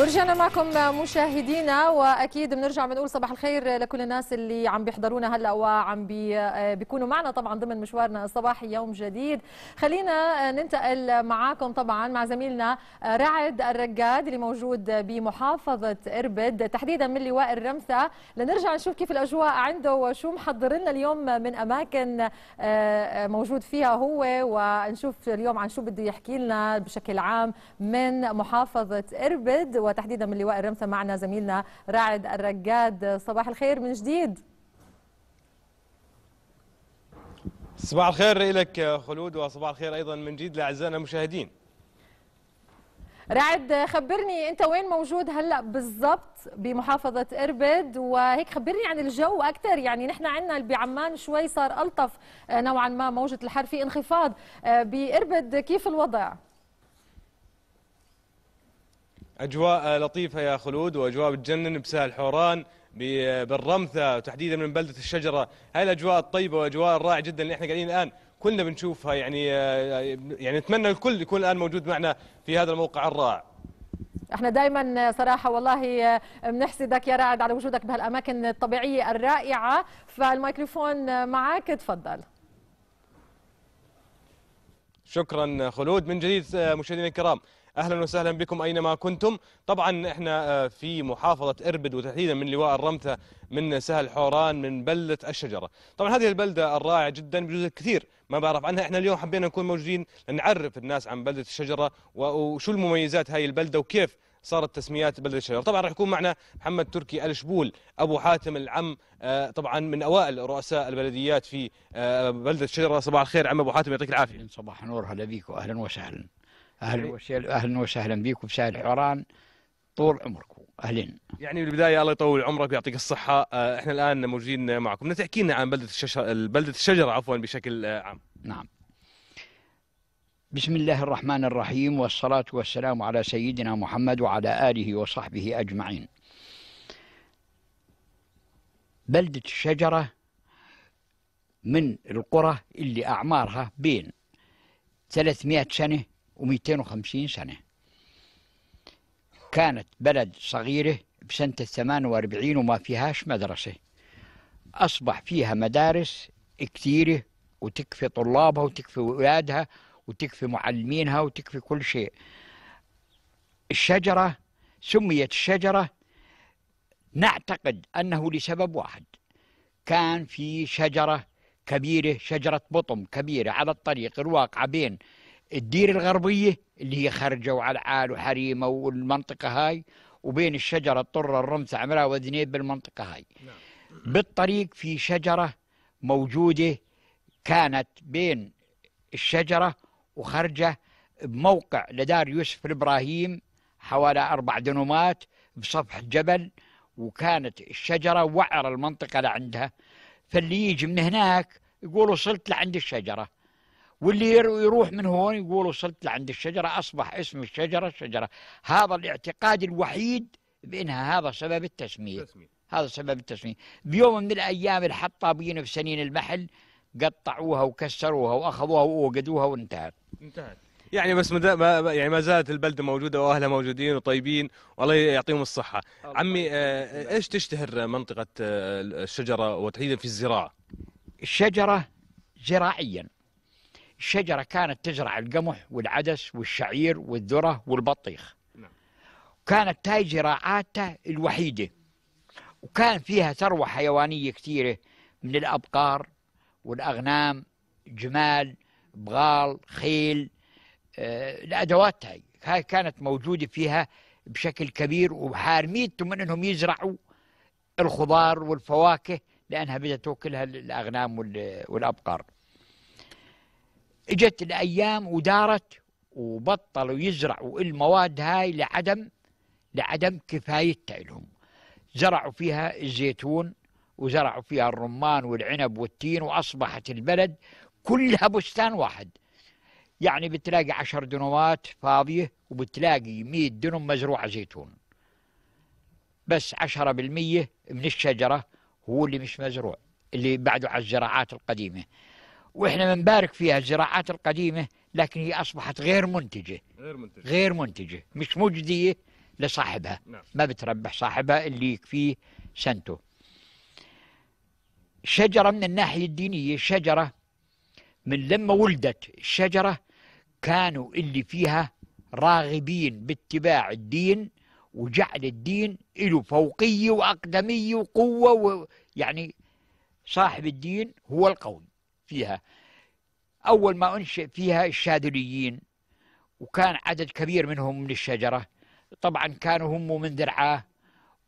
ورجعنا معكم مشاهدينا واكيد بنرجع بنقول صباح الخير لكل الناس اللي عم بيحضرونا هلا وعم بي بيكونوا معنا طبعا ضمن مشوارنا الصباحي يوم جديد خلينا ننتقل معاكم طبعا مع زميلنا رعد الرقاد اللي موجود بمحافظه اربد تحديدا من لواء الرمثه لنرجع نشوف كيف الاجواء عنده وشو محضر لنا اليوم من اماكن آه، موجود فيها هو ونشوف اليوم عن شو بده يحكي لنا بشكل عام من محافظه اربد وتحديدا من لواء الرمثة معنا زميلنا راعد الرجاد صباح الخير من جديد صباح الخير لك خلود وصباح الخير ايضا من جديد لاعزائنا المشاهدين رعد خبرني انت وين موجود هلا بالضبط بمحافظه اربد وهيك خبرني عن الجو اكثر يعني نحن عندنا بعمان شوي صار الطف آه، نوعا ما موجه الحر في انخفاض آه، باربد كيف الوضع؟ أجواء لطيفة يا خلود وأجواء بتجنن بسهل حوران بالرمثة وتحديدا من بلدة الشجرة هاي الأجواء الطيبة وأجواء الرائعة جدا اللي احنا قاعدين الآن كلنا بنشوفها يعني آه، يعني نتمنى الكل يكون الآن موجود معنا في هذا الموقع الرائع احنا دائما صراحه والله آه، بنحسدك يا رعد على وجودك بهالاماكن الطبيعيه الرائعه فالميكروفون معك تفضل شكرا خلود من جديد آه، مشاهدينا الكرام اهلا وسهلا بكم اينما كنتم طبعا احنا آه، في محافظه اربد وتحديدا من لواء الرمثه من سهل حوران من بلده الشجره طبعا هذه البلده الرائعه جدا بجزء كثير ما بعرف عنها احنا اليوم حبينا نكون موجودين نعرف الناس عن بلده الشجره وشو المميزات هاي البلده وكيف صارت تسميات بلد الشجر طبعا راح يكون معنا محمد تركي الشبول ابو حاتم العم آه، طبعا من اوائل رؤساء البلديات في آه، بلده الشجره صباح الخير عم ابو حاتم يعطيك العافيه صباح النور هلا بيك واهلا وسهلا اهلا يعني وسهلا اهلا وسهلا بكم في سهل حوران طول عمركم اهلين يعني بالبدايه الله يطول عمرك ويعطيك الصحه آه، احنا الان موجودين معكم تحكي لنا عن بلده الشجره بلده الشجره عفوا بشكل آه، عام نعم بسم الله الرحمن الرحيم والصلاة والسلام على سيدنا محمد وعلى آله وصحبه أجمعين. بلدة الشجرة من القرى اللي أعمارها بين 300 سنة و250 سنة كانت بلد صغيرة بسنة 48 وما فيهاش مدرسة أصبح فيها مدارس كثيرة وتكفي طلابها وتكفي أولادها وتكفي معلمينها وتكفي كل شيء الشجرة سميت الشجرة نعتقد أنه لسبب واحد كان في شجرة كبيرة شجرة بطم كبيرة على الطريق الواقعة بين الدير الغربية اللي هي خرجة وعلعال وحريمة والمنطقة هاي وبين الشجرة الطرة الرمثة عمراء وذنيب بالمنطقة هاي نعم. بالطريق في شجرة موجودة كانت بين الشجرة وخرجة بموقع لدار يوسف الإبراهيم حوالي أربع دنومات بصفح جبل وكانت الشجرة وعر المنطقة لعندها فاللي يجي من هناك يقول وصلت لعند الشجرة واللي يروح من هون يقول وصلت لعند الشجرة أصبح اسم الشجرة الشجرة هذا الاعتقاد الوحيد بأنها هذا سبب التسمية هذا سبب التسمية بيوم من الأيام الحطابين في سنين المحل قطعوها وكسروها وأخذوها وأوقدوها وانتهت انتهت يعني بس مد... ما يعني ما زالت البلده موجوده واهلها موجودين وطيبين والله يعطيهم الصحه عمي آه ايش تشتهر منطقه آه، الشجره وتحديدا في الزراعه الشجره زراعيا الشجرة كانت تزرع القمح والعدس والشعير والذرة والبطيخ نعم. كانت هاي زراعاته الوحيدة وكان فيها ثروة حيوانية كثيرة من الأبقار والأغنام جمال بغال خيل آه، الأدوات هاي هاي كانت موجودة فيها بشكل كبير وحارميتهم من أنهم يزرعوا الخضار والفواكه لأنها بدأت توكلها الأغنام والأبقار اجت الايام ودارت وبطلوا يزرعوا المواد هاي لعدم لعدم كفايتها لهم زرعوا فيها الزيتون وزرعوا فيها الرمان والعنب والتين واصبحت البلد كلها بستان واحد يعني بتلاقي عشر دنوات فاضية وبتلاقي مية دنم مزروعة زيتون بس عشرة بالمية من الشجرة هو اللي مش مزروع اللي بعده على الزراعات القديمة واحنا بنبارك فيها الزراعات القديمه لكن هي اصبحت غير منتجه غير منتجه غير منتجه مش مجديه لصاحبها نعم. ما بتربح صاحبها اللي يكفيه سنته شجره من الناحيه الدينيه شجره من لما ولدت الشجره كانوا اللي فيها راغبين باتباع الدين وجعل الدين له فوقيه واقدميه وقوه ويعني صاحب الدين هو القوي فيها أول ما أنشئ فيها الشاذليين وكان عدد كبير منهم من الشجرة طبعا كانوا هم من درعاه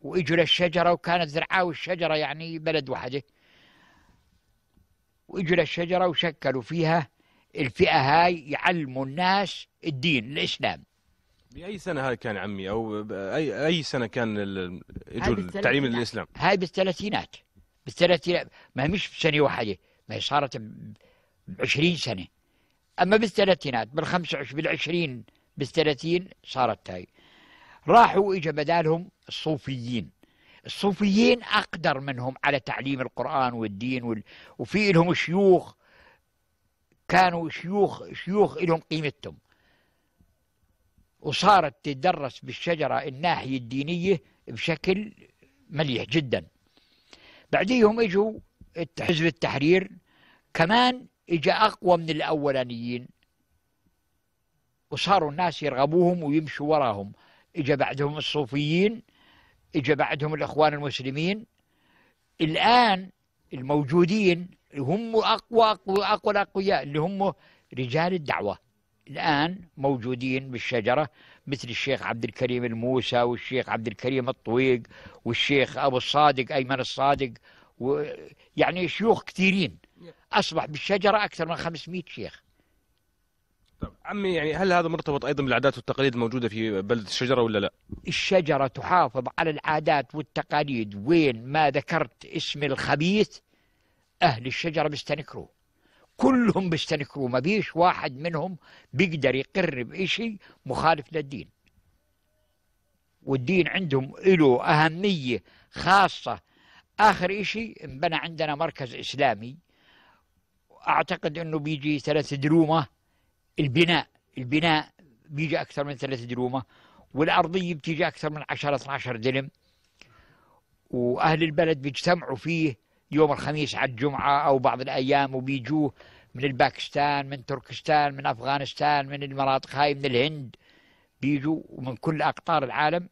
وإجوا للشجرة وكانت درعاه والشجرة يعني بلد وحده وإجوا للشجرة وشكلوا فيها الفئة هاي يعلموا الناس الدين الإسلام بأي سنة هاي كان عمي أو أي أي سنة كان إجوا التعليم الإسلام؟ هاي بالثلاثينات بالثلاثينات ما مش بسنة واحدة ما هي صارت ب 20 سنه اما بالثلاثينات بال 25 بال 20 بالثلاثين صارت هاي راحوا اجى بدالهم الصوفيين الصوفيين اقدر منهم على تعليم القران والدين وال... وفي لهم شيوخ كانوا شيوخ شيوخ لهم قيمتهم وصارت تدرس بالشجره الناحيه الدينيه بشكل مليح جدا بعديهم اجوا حزب التحرير كمان اجى اقوى من الاولانيين وصاروا الناس يرغبوهم ويمشوا وراهم اجى بعدهم الصوفيين اجى بعدهم الاخوان المسلمين الان الموجودين هم اقوى اقوى اقوى الاقوياء اللي هم رجال الدعوه الان موجودين بالشجره مثل الشيخ عبد الكريم الموسى والشيخ عبد الكريم الطويق والشيخ ابو الصادق ايمن الصادق ويعني شيوخ كثيرين اصبح بالشجره اكثر من 500 شيخ طب عمي يعني هل هذا مرتبط ايضا بالعادات والتقاليد الموجوده في بلده الشجره ولا لا؟ الشجره تحافظ على العادات والتقاليد وين ما ذكرت اسم الخبيث اهل الشجره بيستنكروه كلهم بيستنكروه ما فيش واحد منهم بيقدر يقرب شيء مخالف للدين والدين عندهم له اهميه خاصه آخر شيء انبنى عندنا مركز إسلامي أعتقد أنه بيجي ثلاث درومة البناء البناء بيجي أكثر من ثلاث درومة والأرضية بتيجي أكثر من 10 12 دلم وأهل البلد بيجتمعوا فيه يوم الخميس على الجمعة أو بعض الأيام وبيجوه من الباكستان من تركستان من أفغانستان من المناطق هاي من الهند بيجوا ومن كل أقطار العالم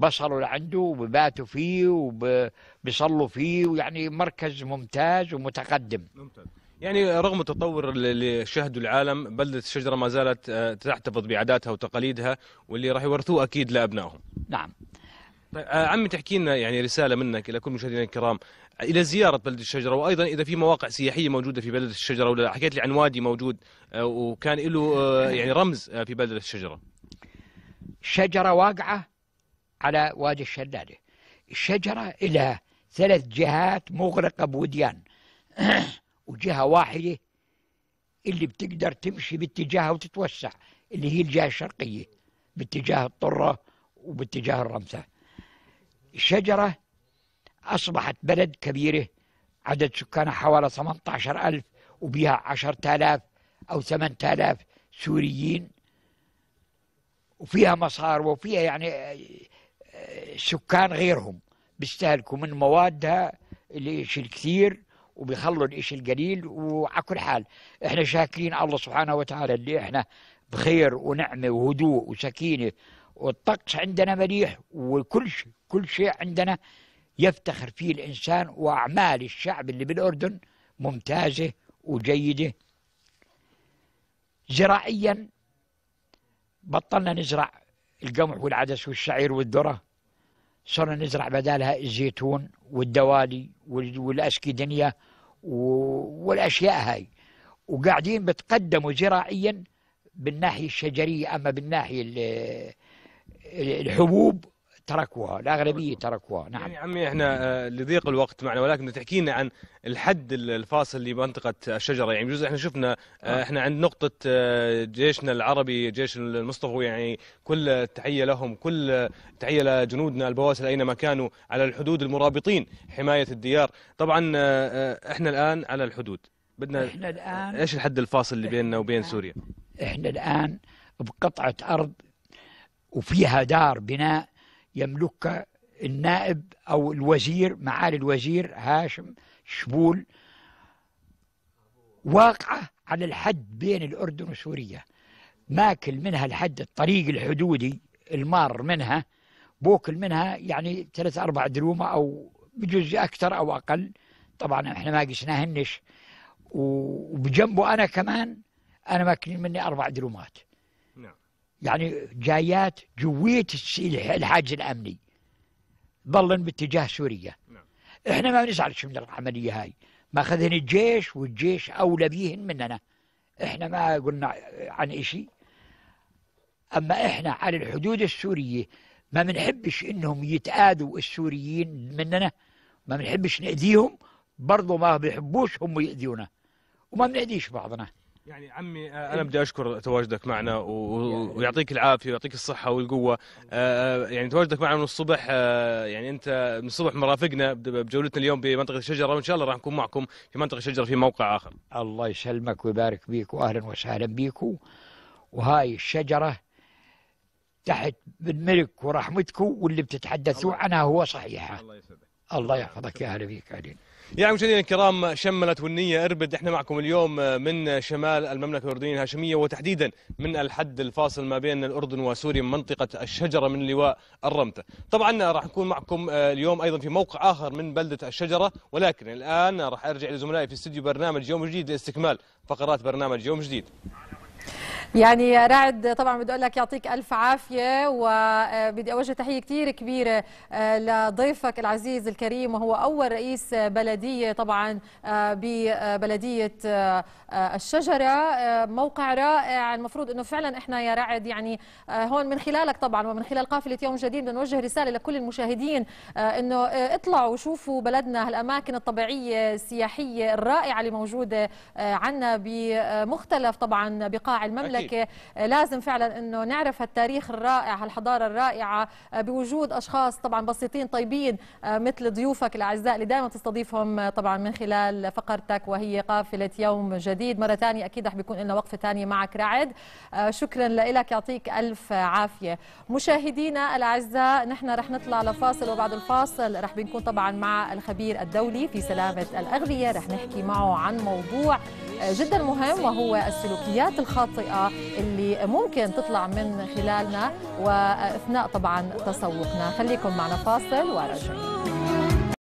بصلوا لعنده وبباتوا فيه وبيصلوا فيه ويعني مركز ممتاز ومتقدم ممتاز يعني رغم التطور اللي شهده العالم بلدة الشجرة ما زالت آه، تحتفظ بعاداتها وتقاليدها واللي راح يورثوه أكيد لأبنائهم نعم طيب، آه، عمي تحكي لنا يعني رسالة منك إلى كل مشاهدينا الكرام إلى زيارة بلدة الشجرة وأيضا إذا في مواقع سياحية موجودة في بلدة الشجرة ولا حكيت لي عن وادي موجود آه، وكان له يعني رمز في بلدة الشجرة شجرة واقعة على وادي الشدادة الشجرة لها ثلاث جهات مغرقة بوديان وجهة واحدة اللي بتقدر تمشي باتجاهها وتتوسع اللي هي الجهة الشرقية باتجاه الطرة وباتجاه الرمثة الشجرة أصبحت بلد كبيرة عدد سكانها حوالي 18000 وبها 10000 أو 8000 سوريين وفيها مصار وفيها يعني سكان غيرهم بيستهلكوا من موادها الإشي الكثير وبيخلوا الإشي القليل وعلى كل حال إحنا شاكرين الله سبحانه وتعالى اللي إحنا بخير ونعمة وهدوء وسكينة والطقس عندنا مليح وكل شيء كل شيء عندنا يفتخر فيه الإنسان وأعمال الشعب اللي بالأردن ممتازة وجيدة زراعيا بطلنا نزرع القمح والعدس والشعير والذره صرنا نزرع بدالها الزيتون والدوالي والاسكيدنيه والاشياء هاي وقاعدين بتقدموا زراعيا بالناحيه الشجريه اما بالناحيه الحبوب تركوها الأغلبية تركوها نعم يعني عمي احنا آه، لضيق الوقت معنا ولكن تحكي لنا عن الحد الفاصل اللي بمنطقة الشجرة يعني بجوز احنا شفنا آه، نعم. احنا عند نقطة آه، جيشنا العربي جيش المصطفى يعني كل تحية لهم كل تحية لجنودنا البواسل أينما كانوا على الحدود المرابطين حماية الديار طبعا احنا الآن على الحدود بدنا احنا الآن ايش الحد الفاصل اللي بيننا وبين سوريا؟ احنا الآن بقطعة أرض وفيها دار بناء يملكها النائب أو الوزير معالي الوزير هاشم شبول واقعة على الحد بين الأردن وسوريا ماكل منها الحد الطريق الحدودي المار منها بوكل منها يعني ثلاث أربع دروما أو بجزء أكثر أو أقل طبعا احنا ما قسناهنش وبجنبه أنا كمان أنا ماكل مني أربع درومات نعم يعني جايات جويت الحاجز الامني ضلا باتجاه سوريا نعم. احنا ما بنزعلش من العمليه هاي ماخذين الجيش والجيش اولى بيهن مننا احنا ما قلنا عن إشي اما احنا على الحدود السوريه ما بنحبش انهم يتآذوا السوريين مننا ما بنحبش نأذيهم برضو ما بيحبوش هم يأذونا وما بنأذيش بعضنا يعني عمي آه، انا بدي اشكر تواجدك معنا يعني ويعطيك العافيه ويعطيك الصحه والقوه آه، آه، يعني تواجدك معنا من الصبح يعني انت من الصبح مرافقنا بجولتنا اليوم بمنطقه الشجره وان شاء الله راح نكون معكم في منطقه الشجره في موقع اخر الله يسلمك ويبارك بيك واهلا وسهلا بيك وهاي الشجره تحت من ملك ورحمتكم واللي بتتحدثوا عنها هو صحيحه الله يسلمك الله يحفظك يا اهلا بيك علينا يعني مشاهدينا الكرام شملت والنيه اربد احنا معكم اليوم من شمال المملكه الاردنيه الهاشميه وتحديدا من الحد الفاصل ما بين الاردن وسوريا منطقه الشجره من لواء الرمته. طبعا راح نكون معكم اليوم ايضا في موقع اخر من بلده الشجره ولكن الان راح ارجع لزملائي في استديو برنامج يوم جديد لاستكمال فقرات برنامج يوم جديد. يعني يا رعد طبعا بدي اقول لك يعطيك الف عافيه وبدي اوجه تحيه كثير كبيره آه، لضيفك العزيز الكريم وهو اول رئيس بلديه طبعا آه، ببلديه آه، الشجره موقع رائع المفروض انه فعلا احنا يا رعد يعني هون من خلالك طبعا ومن خلال قافله يوم جديد بدنا نوجه رساله لكل المشاهدين انه اطلعوا وشوفوا بلدنا هالاماكن الطبيعيه السياحيه الرائعه اللي موجوده عندنا بمختلف طبعا بقاع المملكه المملكه أكيد. آه، لازم فعلا انه نعرف هالتاريخ الرائع هالحضاره الرائعه آه، بوجود اشخاص طبعا بسيطين طيبين آه، مثل ضيوفك الاعزاء اللي دائما تستضيفهم طبعا من خلال فقرتك وهي قافله يوم جديد مره ثانيه اكيد رح بيكون لنا وقفه ثانيه معك رعد شكرا لك يعطيك الف عافيه مشاهدينا الاعزاء نحن رح نطلع لفاصل وبعد الفاصل رح بنكون طبعا مع الخبير الدولي في سلامه الاغذيه رح نحكي معه عن موضوع جدا مهم وهو السلوكيات الخاطئه اللي ممكن تطلع من خلالنا وأثناء طبعا تسوقنا خليكم معنا فاصل وراجعين